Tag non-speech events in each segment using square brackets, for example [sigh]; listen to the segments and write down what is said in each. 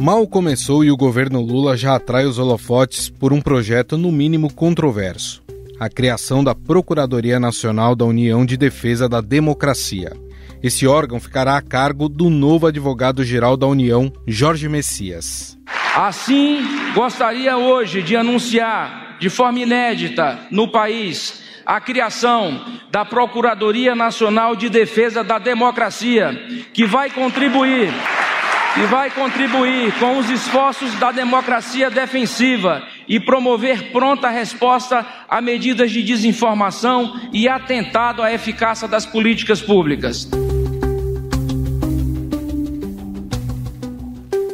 Mal começou e o governo Lula já atrai os holofotes por um projeto no mínimo controverso: a criação da Procuradoria Nacional da União de Defesa da Democracia. Esse órgão ficará a cargo do novo advogado-geral da União, Jorge Messias. Assim, gostaria hoje de anunciar, de forma inédita no país, a criação da Procuradoria Nacional de Defesa da Democracia, que vai contribuir e vai contribuir com os esforços da democracia defensiva e promover pronta resposta a medidas de desinformação e atentado à eficácia das políticas públicas.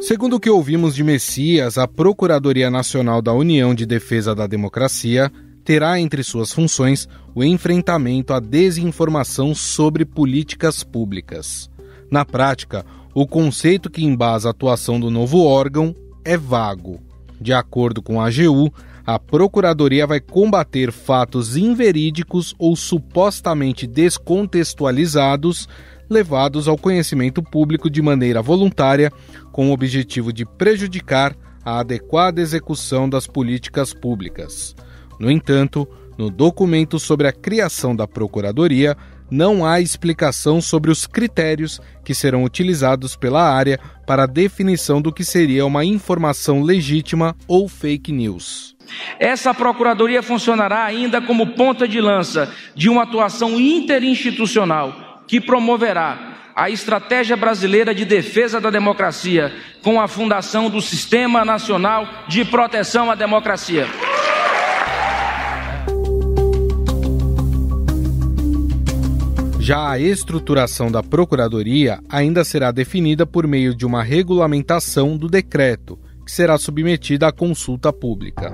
Segundo o que ouvimos de Messias, a Procuradoria Nacional da União de Defesa da Democracia terá entre suas funções o enfrentamento à desinformação sobre políticas públicas. Na prática, o conceito que embasa a atuação do novo órgão é vago. De acordo com a AGU, a Procuradoria vai combater fatos inverídicos ou supostamente descontextualizados levados ao conhecimento público de maneira voluntária, com o objetivo de prejudicar a adequada execução das políticas públicas. No entanto, no documento sobre a criação da Procuradoria, não há explicação sobre os critérios que serão utilizados pela área para a definição do que seria uma informação legítima ou fake news. Essa procuradoria funcionará ainda como ponta de lança de uma atuação interinstitucional que promoverá a estratégia brasileira de defesa da democracia com a fundação do Sistema Nacional de Proteção à Democracia. Já a estruturação da Procuradoria ainda será definida por meio de uma regulamentação do decreto, que será submetida à consulta pública.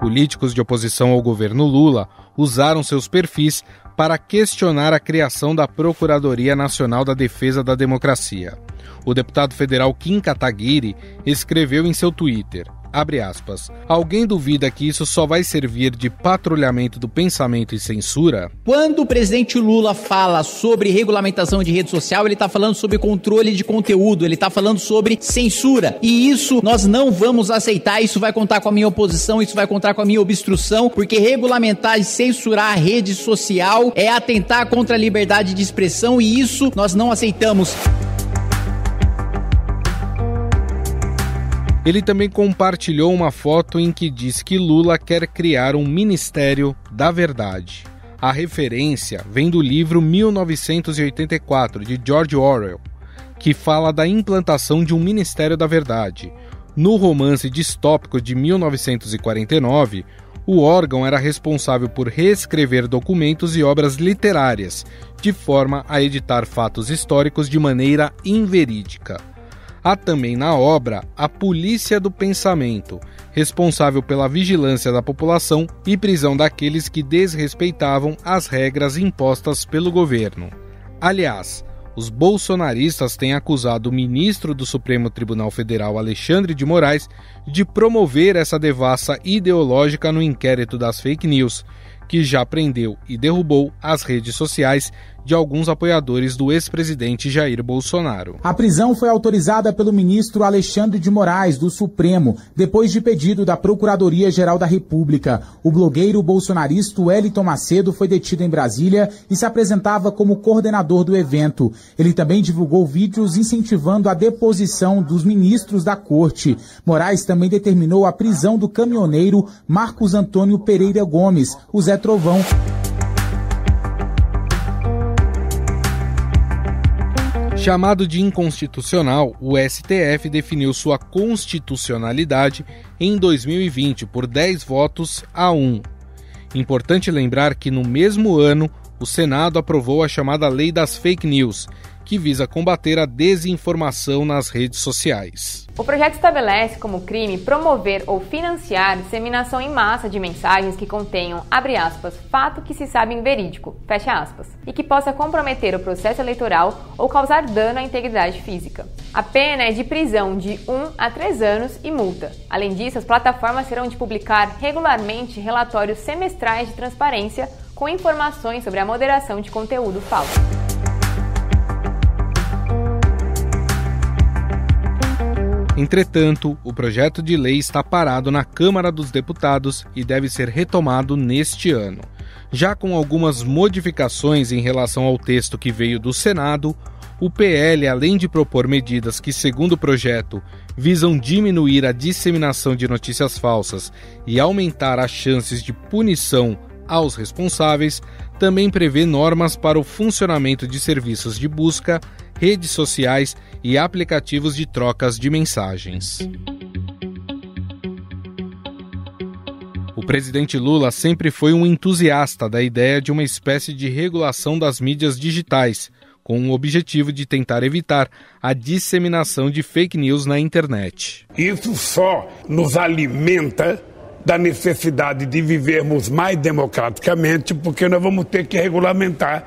Políticos de oposição ao governo Lula usaram seus perfis para questionar a criação da Procuradoria Nacional da Defesa da Democracia. O deputado federal Kim Kataguiri escreveu em seu Twitter: Abre aspas. Alguém duvida que isso só vai servir de patrulhamento do pensamento e censura? Quando o presidente Lula fala sobre regulamentação de rede social, ele está falando sobre controle de conteúdo, ele está falando sobre censura. E isso nós não vamos aceitar, isso vai contar com a minha oposição, isso vai contar com a minha obstrução, porque regulamentar e censurar a rede social é atentar contra a liberdade de expressão e isso nós não aceitamos. Ele também compartilhou uma foto em que diz que Lula quer criar um Ministério da Verdade. A referência vem do livro 1984 de George Orwell, que fala da implantação de um Ministério da Verdade. No romance distópico de 1949, o órgão era responsável por reescrever documentos e obras literárias, de forma a editar fatos históricos de maneira inverídica. Há também na obra a Polícia do Pensamento, responsável pela vigilância da população e prisão daqueles que desrespeitavam as regras impostas pelo governo. Aliás, os bolsonaristas têm acusado o ministro do Supremo Tribunal Federal, Alexandre de Moraes, de promover essa devassa ideológica no inquérito das fake news, que já prendeu e derrubou as redes sociais de alguns apoiadores do ex-presidente Jair Bolsonaro. A prisão foi autorizada pelo ministro Alexandre de Moraes, do Supremo, depois de pedido da Procuradoria-Geral da República. O blogueiro bolsonarista Wellington Macedo foi detido em Brasília e se apresentava como coordenador do evento. Ele também divulgou vídeos incentivando a deposição dos ministros da corte. Moraes também determinou a prisão do caminhoneiro Marcos Antônio Pereira Gomes, o Zé Trovão. Chamado de inconstitucional, o STF definiu sua constitucionalidade em 2020 por 10 votos a 1. Importante lembrar que no mesmo ano, o Senado aprovou a chamada Lei das Fake News, que visa combater a desinformação nas redes sociais. O projeto estabelece como crime promover ou financiar disseminação em massa de mensagens que contenham, abre aspas, fato que se sabe inverídico, fecha aspas, e que possa comprometer o processo eleitoral ou causar dano à integridade física. A pena é de prisão de 1 a 3 anos e multa. Além disso, as plataformas serão de publicar regularmente relatórios semestrais de transparência com informações sobre a moderação de conteúdo falso. Entretanto, o projeto de lei está parado na Câmara dos Deputados e deve ser retomado neste ano. Já com algumas modificações em relação ao texto que veio do Senado, o PL, além de propor medidas que, segundo o projeto, visam diminuir a disseminação de notícias falsas e aumentar as chances de punição aos responsáveis, também prevê normas para o funcionamento de serviços de busca redes sociais e aplicativos de trocas de mensagens. O presidente Lula sempre foi um entusiasta da ideia de uma espécie de regulação das mídias digitais, com o objetivo de tentar evitar a disseminação de fake news na internet. Isso só nos alimenta da necessidade de vivermos mais democraticamente, porque nós vamos ter que regulamentar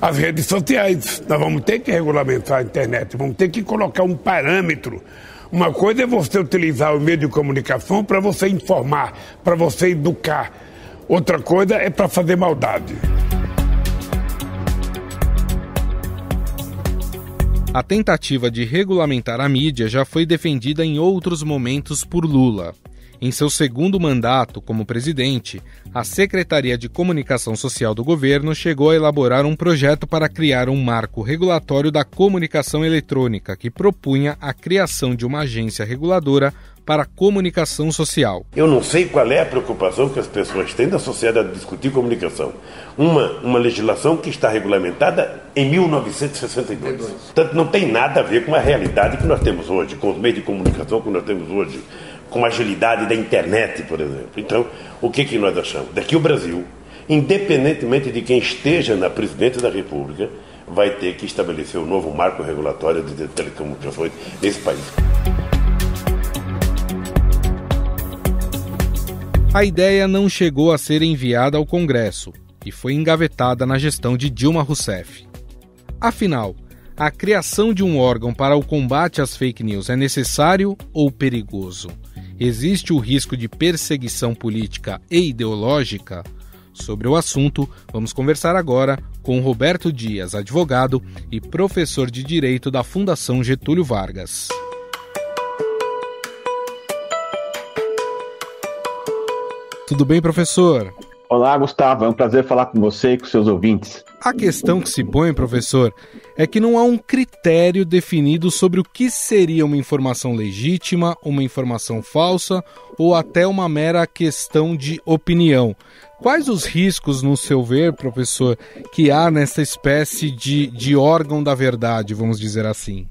as redes sociais. Nós vamos ter que regulamentar a internet, vamos ter que colocar um parâmetro. Uma coisa é você utilizar o meio de comunicação para você informar, para você educar. Outra coisa é para fazer maldade. A tentativa de regulamentar a mídia já foi defendida em outros momentos por Lula. Em seu segundo mandato como presidente, a Secretaria de Comunicação Social do governo chegou a elaborar um projeto para criar um marco regulatório da comunicação eletrônica que propunha a criação de uma agência reguladora para a comunicação social. Eu não sei qual é a preocupação que as pessoas têm da sociedade discutir comunicação. Uma, uma legislação que está regulamentada em 1962. Portanto, não tem nada a ver com a realidade que nós temos hoje, com os meios de comunicação que nós temos hoje com a agilidade da internet, por exemplo. Então, o que, que nós achamos? Daqui o Brasil, independentemente de quem esteja na presidente da República, vai ter que estabelecer o um novo marco regulatório de telecomunicações nesse país. A ideia não chegou a ser enviada ao Congresso e foi engavetada na gestão de Dilma Rousseff. Afinal, a criação de um órgão para o combate às fake news é necessário ou perigoso? existe o risco de perseguição política e ideológica? Sobre o assunto, vamos conversar agora com Roberto Dias, advogado e professor de Direito da Fundação Getúlio Vargas. Tudo bem, professor? Olá, Gustavo. É um prazer falar com você e com seus ouvintes. A questão que se põe, professor, é que não há um critério definido sobre o que seria uma informação legítima, uma informação falsa ou até uma mera questão de opinião. Quais os riscos, no seu ver, professor, que há nessa espécie de, de órgão da verdade, vamos dizer assim?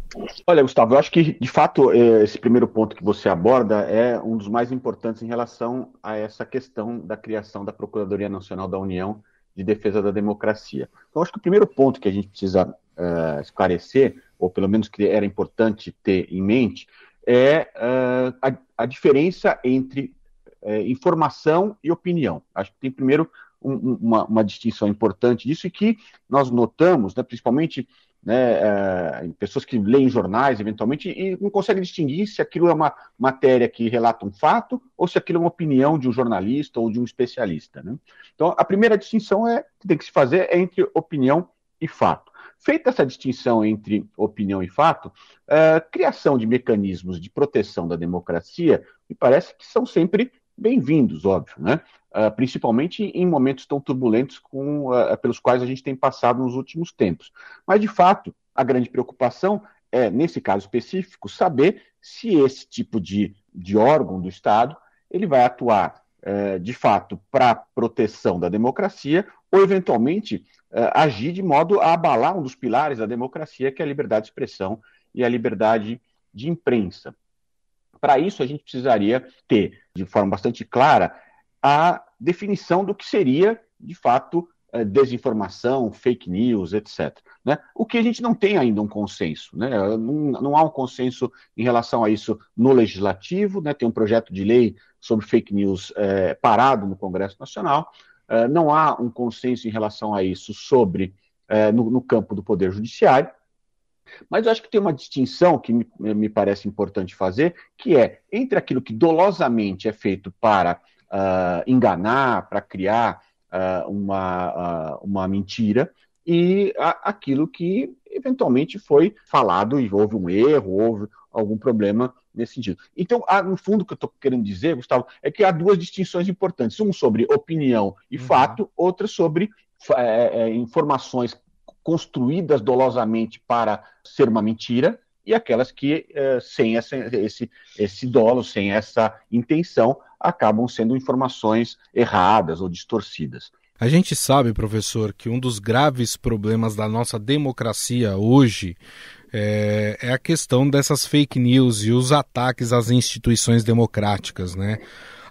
Olha, Gustavo, eu acho que, de fato, eh, esse primeiro ponto que você aborda é um dos mais importantes em relação a essa questão da criação da Procuradoria Nacional da União de defesa da democracia. Então, acho que o primeiro ponto que a gente precisa uh, esclarecer, ou pelo menos que era importante ter em mente, é uh, a, a, diferença entre uh, informação e opinião. Acho que tem primeiro um, uma, uma, distinção importante disso e que nós notamos, né, principalmente né, é, pessoas que leem jornais, eventualmente, e não conseguem distinguir se aquilo é uma matéria que relata um fato ou se aquilo é uma opinião de um jornalista ou de um especialista. Né? Então, a primeira distinção é, que tem que se fazer é entre opinião e fato. Feita essa distinção entre opinião e fato, a eh, criação de mecanismos de proteção da democracia me parece que são sempre bem-vindos, óbvio, né? Uh, principalmente em momentos tão turbulentos com, uh, pelos quais a gente tem passado nos últimos tempos. Mas, de fato, a grande preocupação é, nesse caso específico, saber se esse tipo de, de órgão do Estado ele vai atuar, uh, de fato, para proteção da democracia ou, eventualmente, eh, agir de modo a abalar um dos pilares da democracia, que é a liberdade de expressão e a liberdade de imprensa. Para isso, a gente precisaria ter, de forma bastante clara, a definição do que seria, de fato, eh, desinformação, fake news, etc. Né? O que a gente não tem ainda um consenso, né? não, não, há um consenso em relação a isso no legislativo, né? tem um projeto de lei sobre fake news é, parado no Congresso Nacional, é, não há um consenso em relação a isso sobre é, no, no, campo do Poder Judiciário, mas eu acho que tem uma distinção que me, me parece importante fazer, que é entre aquilo que dolosamente é feito para uh, enganar, para criar uh, uma, uh, uma mentira, e a, aquilo que eventualmente foi falado e houve um erro, houve algum problema nesse sentido. Então, há, no fundo, o que eu estou querendo dizer, Gustavo, é que há duas distinções importantes: uma sobre opinião e uhum. fato, outra sobre é, é, informações construídas dolosamente para ser uma mentira e aquelas que, eh, sem essa, esse, esse dolo, sem essa intenção, acabam sendo informações erradas ou distorcidas. A gente sabe, professor, que um dos graves problemas da nossa democracia hoje é, é a questão dessas fake news e os ataques às instituições democráticas, né?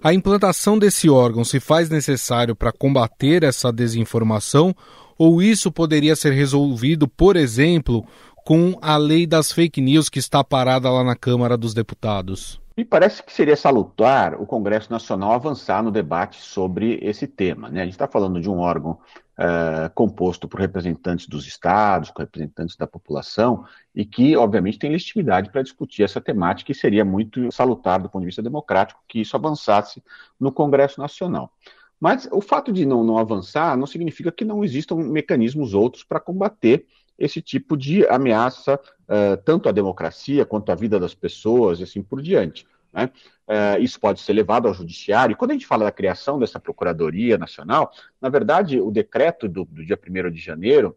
A implantação desse órgão se faz necessário para combater essa desinformação ou isso poderia ser resolvido, por exemplo, com a lei das fake news que está parada lá na Câmara dos Deputados? Me parece que seria salutar o Congresso Nacional avançar no debate sobre esse tema. Né? A gente está falando de um órgão uh, composto por representantes dos estados, com representantes da população, e que, obviamente, tem legitimidade para discutir essa temática, e seria muito salutar do ponto de vista democrático que isso avançasse no Congresso Nacional. Mas o fato de não, não avançar não significa que não existam mecanismos outros para combater esse tipo de ameaça, uh, tanto à democracia quanto à vida das pessoas e assim por diante. Né? Uh, isso pode ser levado ao judiciário. E quando a gente fala da criação dessa Procuradoria Nacional, na verdade, o decreto do, do dia 1 de janeiro,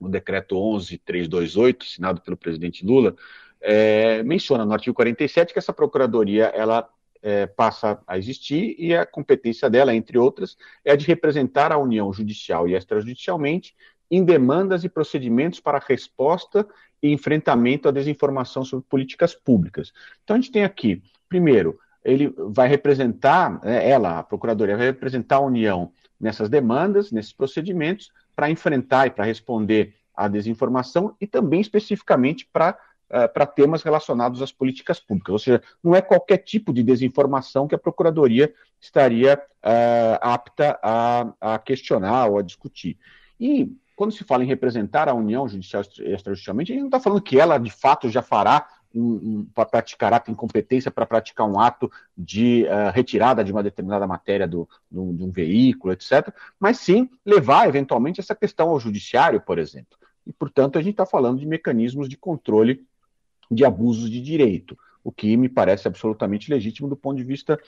o decreto 11328, assinado pelo presidente Lula, é, menciona no artigo 47 que essa Procuradoria ela é, passa a existir e a competência dela, entre outras, é a de representar a União judicial e extrajudicialmente em demandas e procedimentos para resposta e enfrentamento à desinformação sobre políticas públicas. Então a gente tem aqui, primeiro, ele vai representar, né, ela, a Procuradoria, vai representar a União nessas demandas, nesses procedimentos, para enfrentar e para responder à desinformação e também especificamente para eh, para temas relacionados às políticas públicas. Ou seja, não é qualquer tipo de desinformação que a Procuradoria estaria uh, apta a, a questionar ou a discutir. E quando se fala em representar a União Judicial extrajudicialmente, a gente não está falando que ela de fato já fará um, um, praticará, tem competência para praticar um ato de uh, retirada de uma determinada matéria do, do, de um veículo, etc., mas sim levar eventualmente essa questão ao judiciário, por exemplo. E, portanto, a gente está falando de mecanismos de controle de abusos de direito, o que me parece absolutamente legítimo do ponto de vista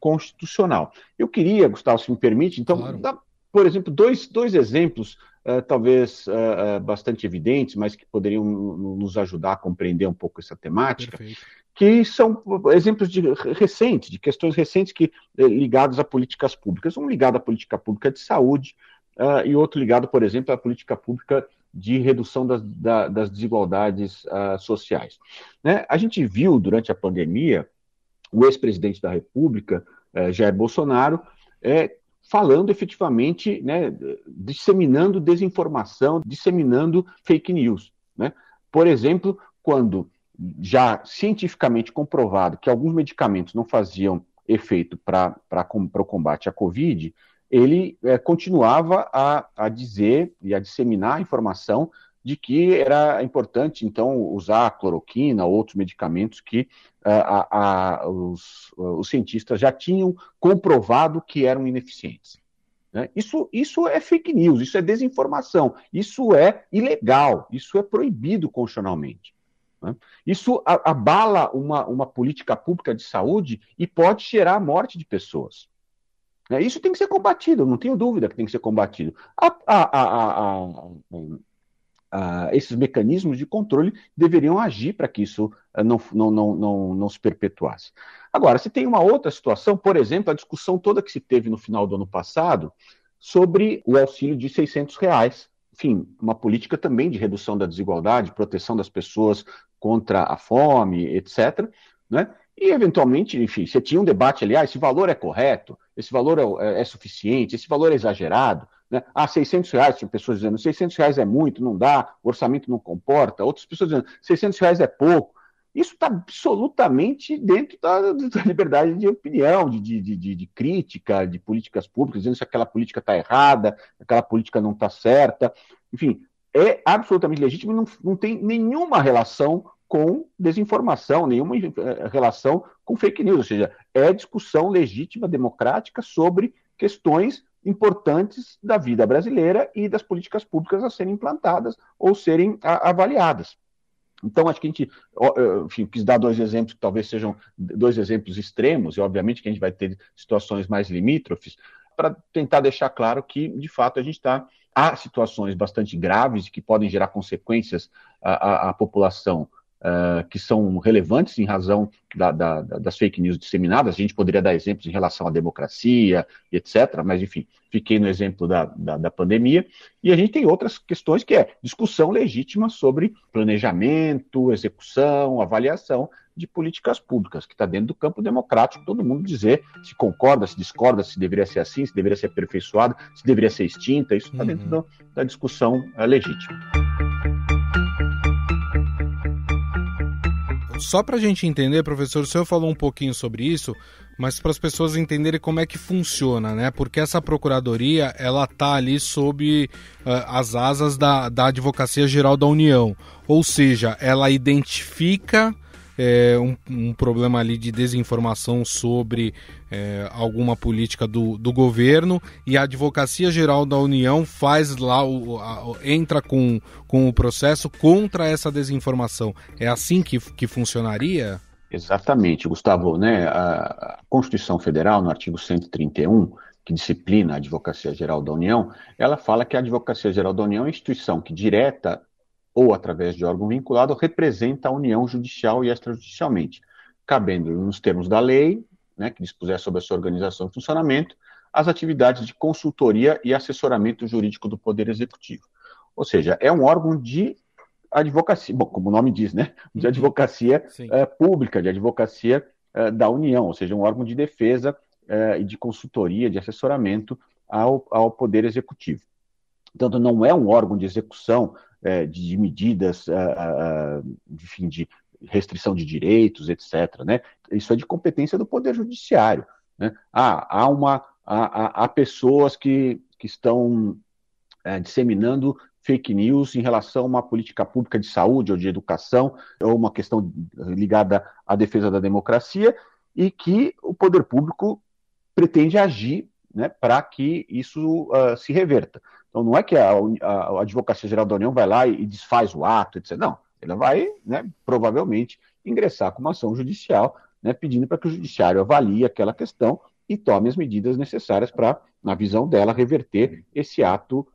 constitucional. Eu queria, Gustavo, se me permite, então, claro. dar, por exemplo, dois, dois exemplos, uh, talvez uh, uh, bastante evidentes, mas que poderiam nos ajudar a compreender um pouco essa temática, Perfeito. que são exemplos de, recentes, de questões recentes que ligadas a políticas públicas. Um ligado à política pública de saúde e outro ligado, por exemplo, à política pública de redução das, das desigualdades ah, sociais. Né? A gente viu durante a pandemia o ex-presidente da República, eh, Jair Bolsonaro, eh, falando efetivamente, né, disseminando desinformação, disseminando fake news. Né? Por exemplo, quando já cientificamente comprovado que alguns medicamentos não faziam efeito para o combate à Covid, ele é, continuava a, a dizer e a disseminar a informação de que era importante, então, usar a cloroquina ou outros medicamentos que é, a, a, os, os, cientistas já tinham comprovado que eram ineficientes. Né? Isso, isso é fake news, isso é desinformação, isso é ilegal, isso é proibido constitucionalmente. Né? Isso abala uma, uma política pública de saúde e pode gerar a morte de pessoas. Né? Isso tem que ser combatido, não tenho dúvida que tem que ser combatido. A, a, a, esses mecanismos de controle deveriam agir para que isso não, não, não, não, não se perpetuasse. Agora, se tem uma outra situação, por exemplo, a discussão toda que se teve no final do ano passado sobre o auxílio de 600 reais enfim, uma política também de redução da desigualdade, proteção das pessoas contra a fome, etc. Né? E, eventualmente, enfim, você tinha um debate ali, ah, esse valor é correto, esse valor é, é, é suficiente, esse valor é exagerado. Né? Ah, 600 reais, tinha pessoas dizendo, 600 reais é muito, não dá, o orçamento não comporta. Outras pessoas dizendo, 600 reais é pouco. Isso está absolutamente dentro da, [laughs] da, liberdade de opinião, de, de, de, de, crítica, de políticas públicas, dizendo se aquela política está errada, aquela política não está certa. Enfim, é absolutamente legítimo e não, não tem nenhuma relação com desinformação, nenhuma eh, relação com fake news, ou seja, é discussão legítima, democrática sobre questões importantes da vida brasileira e das políticas públicas a serem implantadas ou serem avaliadas. Então, acho que a gente eh, enfim, quis dar dois exemplos que talvez sejam dois exemplos extremos, e obviamente que a gente vai ter situações mais limítrofes, para tentar deixar claro que, de fato, a gente está. Há situações bastante graves que podem gerar consequências à, à, à população uh, que são relevantes em razão da, da, das fake news disseminadas. A gente poderia dar exemplos em relação à democracia, etc., mas, enfim, fiquei no exemplo da, da pandemia. E a gente tem outras questões que é discussão legítima sobre planejamento, execução, avaliação de políticas públicas, que está dentro do campo democrático, todo mundo dizer se concorda, se discorda, se deveria ser assim, se deveria ser aperfeiçoado, se deveria ser extinta, isso está uhum. dentro da, da discussão uh, legítima. Só para a gente entender, professor, o senhor falou um pouquinho sobre isso, mas para as pessoas entenderem como é que funciona, né? Porque essa procuradoria, ela tá ali sob uh, as asas da, da Advocacia Geral da União. Ou seja, ela identifica é, um, um, problema ali de desinformação sobre é, alguma política do, do governo e a Advocacia Geral da União faz lá, o, a, entra com, com o processo contra essa desinformação. É assim que, que funcionaria? Exatamente, Gustavo. Né? A Constituição Federal, no artigo 131, que disciplina a Advocacia Geral da União, ela fala que a Advocacia Geral da União é uma instituição que direta ou através de órgão vinculado, representa a União judicial e extrajudicialmente, cabendo, nos termos da lei, né, que dispuser sobre a sua organização e funcionamento, as atividades de consultoria e assessoramento jurídico do Poder Executivo. Ou seja, é um órgão de advocacia, bom, como o nome diz, né? De uhum. advocacia é, pública, de advocacia é, da União, ou seja, um órgão de defesa eh, e é, de consultoria, de assessoramento ao, ao Poder Executivo. Portanto, não é um órgão de execução é, de medidas a, a, de de restrição de direitos, etc. Né? Isso é de competência do Poder Judiciário. Né? Ah, há, uma, há, há pessoas que, que estão é, disseminando fake news em relação a uma política pública de saúde ou de educação, ou uma questão ligada à defesa da democracia, e que o poder público pretende agir né, para que isso uh, se reverta. Então, não é que a, a, Advocacia Geral da União vai lá e, e desfaz o ato, etc. Não, ela vai, né, provavelmente, ingressar com uma ação judicial, né, pedindo para que o judiciário avalie aquela questão e tome as medidas necessárias para, na visão dela, reverter esse ato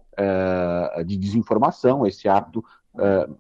uh, de desinformação, esse ato Uh,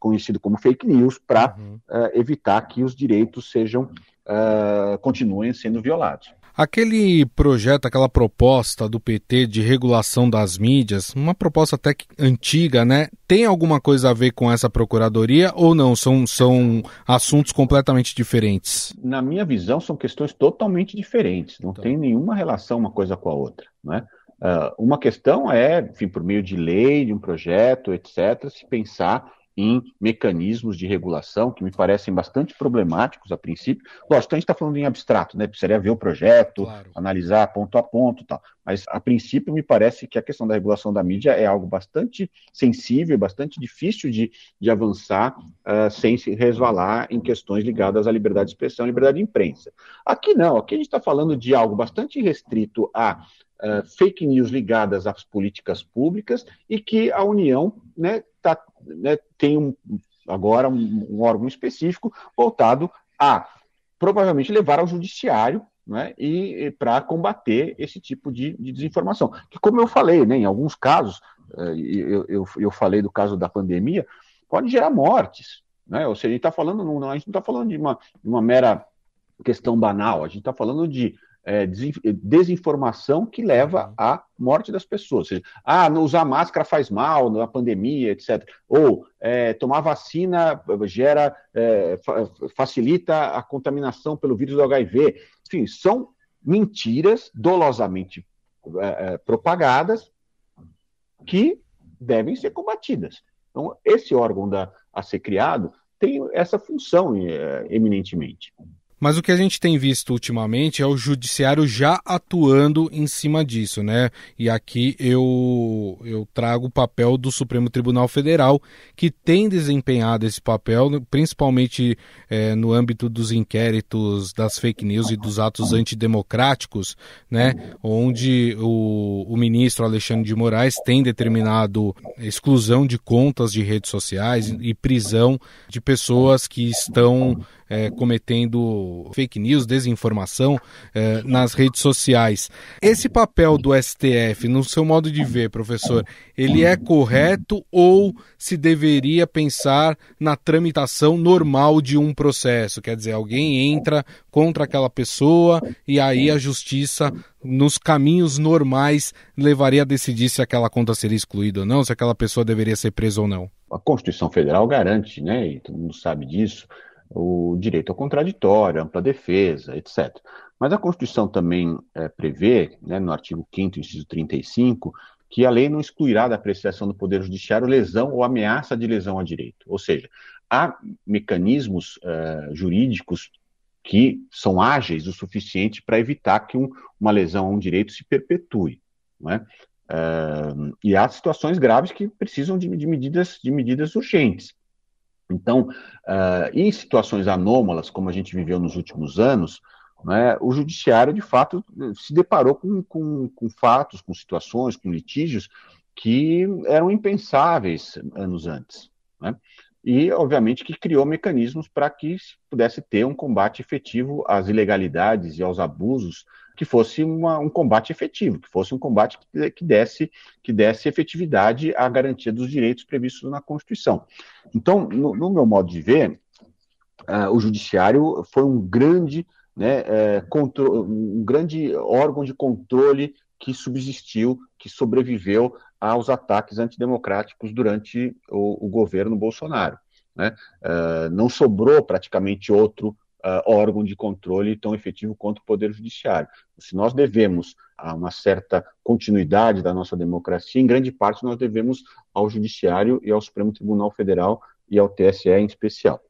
conhecido como fake news, para uh, uhum. evitar que os direitos sejam uh, continuem sendo violados. Aquele projeto, aquela proposta do PT de regulação das mídias, uma proposta até antiga, né? Tem alguma coisa a ver com essa procuradoria ou não? São, são assuntos completamente diferentes? Na minha visão, são questões totalmente diferentes. Não então. tem nenhuma relação uma coisa com a outra, né? Uh, uma questão é, enfim, por meio de lei, de um projeto, etc., se pensar em mecanismos de regulação que me parecem bastante problemáticos a princípio. Lógico, então a gente está falando em abstrato, né? Precisaria ver o projeto, claro. analisar ponto a ponto tal. Mas a princípio me parece que a questão da regulação da mídia é algo bastante sensível, bastante difícil de, de avançar uh, sem se resvalar em questões ligadas à liberdade de expressão e liberdade de imprensa. Aqui não, aqui a gente está falando de algo bastante restrito a uh, fake news ligadas às políticas públicas e que a União né, né, tem um, agora um, um, órgão específico voltado a provavelmente levar ao judiciário né, e, para combater esse tipo de, de, desinformação. Que, como eu falei, né, em alguns casos, eh, eu, eu, eu falei do caso da pandemia, pode gerar mortes. Né? Ou seja, a gente está falando, não, a gente não está falando de uma, de uma mera questão banal, a gente está falando de é, é, desinformação que leva uhum. à morte das pessoas. Ou seja, ah, não usar máscara faz mal na pandemia, etc. Ou é, tomar vacina gera, é, facilita a contaminação pelo vírus do HIV. Enfim, são mentiras dolosamente é, é, propagadas que devem ser combatidas. Então, esse órgão da, a ser criado tem essa função eminentemente. Mas o que a gente tem visto ultimamente é o judiciário já atuando em cima disso, né? E aqui eu, eu trago o papel do Supremo Tribunal Federal, que tem desempenhado esse papel, principalmente é, no âmbito dos inquéritos das fake news e dos atos antidemocráticos, né? Onde o, o ministro Alexandre de Moraes tem determinado exclusão de contas de redes sociais e prisão de pessoas que estão é, cometendo fake news, desinformação é, nas redes sociais. Esse papel do STF, no seu modo de ver, professor, ele é correto ou se deveria pensar na tramitação normal de um processo? Quer dizer, alguém entra contra aquela pessoa e aí a justiça nos caminhos normais levaria a decidir se aquela conta seria excluída ou não, se aquela pessoa deveria ser presa ou não. A Constituição Federal garante, né, e todo mundo sabe disso, o direito ao contraditório, ampla defesa, etc. Mas a Constituição também é, prevê, né, no artigo 5 inciso 35, que a lei não excluirá da apreciação do Poder Judiciário lesão ou ameaça de lesão a direito. Ou seja, há mecanismos eh, jurídicos que são ágeis o suficiente para evitar que um, uma lesão a um direito se perpetue. É? Eh, e há situações graves que precisam de, de, medidas, de medidas urgentes. Então, uh, em situações anômalas, como a gente viveu nos últimos anos, né, o judiciário, de fato, se deparou com, com, com fatos, com situações, com litígios que eram impensáveis anos antes. Né? e, obviamente, que criou mecanismos para que pudesse ter um combate efetivo às ilegalidades e aos abusos, que fosse uma, um combate efetivo, que fosse um combate que, que, desse, que desse efetividade à garantia dos direitos previstos na Constituição. Então, no, no meu modo de ver, uh, o Judiciário foi um grande, né, é, um grande órgão de controle que subsistiu, que sobreviveu aos ataques antidemocráticos durante o, o governo Bolsonaro. Né? Uh, não sobrou praticamente outro uh, órgão de controle tão efetivo quanto o Poder Judiciário. Se nós devemos a uma certa continuidade da nossa democracia, em grande parte nós devemos ao Judiciário e ao Supremo Tribunal Federal e ao TSE em especial.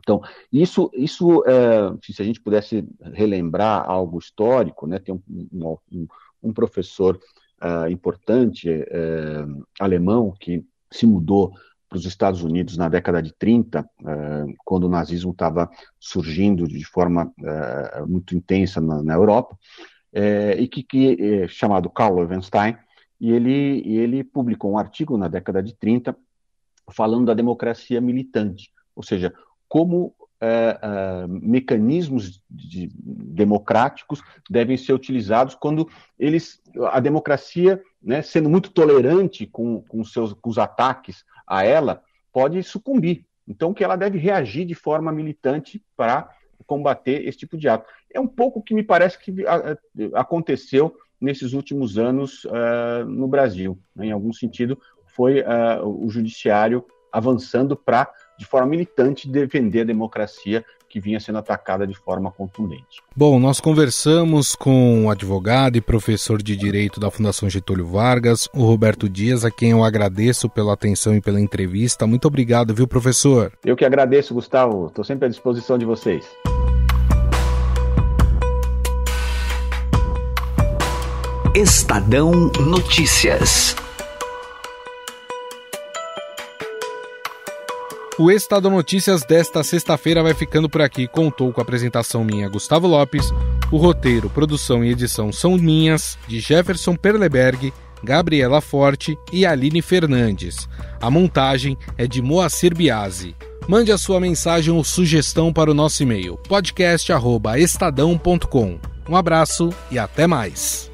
Então, isso, isso eh, se a gente pudesse relembrar algo histórico, né, tem um, um, um professor uh, importante uh, alemão que se mudou para os Estados Unidos na década de 30, uh, eh, quando o nazismo estava surgindo de forma eh, muito intensa na, na Europa, e que, que chamado Karl Levenstein, e ele, e ele publicou um artigo na década de 30 falando da democracia militante, ou seja, como uh, uh, mecanismos de, democráticos devem ser utilizados quando eles, a democracia, né, sendo muito tolerante com, com, seus, com os ataques a ela, pode sucumbir. Então, que ela deve reagir de forma militante para combater esse tipo de ato. É um pouco o que me parece que aconteceu nesses últimos anos uh, no Brasil. Né? Em algum sentido, foi uh, o judiciário avançando para de forma militante defender a democracia que vinha sendo atacada de forma contundente. Bom, nós conversamos com o advogado e professor de direito da Fundação Getúlio Vargas, o Roberto Dias, a quem eu agradeço pela atenção e pela entrevista. Muito obrigado, viu, professor? Eu que agradeço, Gustavo. Estou sempre à disposição de vocês. Estadão Notícias. O Estado Notícias desta sexta-feira vai ficando por aqui. Contou com a apresentação minha, Gustavo Lopes. O roteiro, produção e edição são minhas, de Jefferson Perleberg, Gabriela Forte e Aline Fernandes. A montagem é de Moacir Biasi. Mande a sua mensagem ou sugestão para o nosso e-mail podcast@estadão.com. Um abraço e até mais.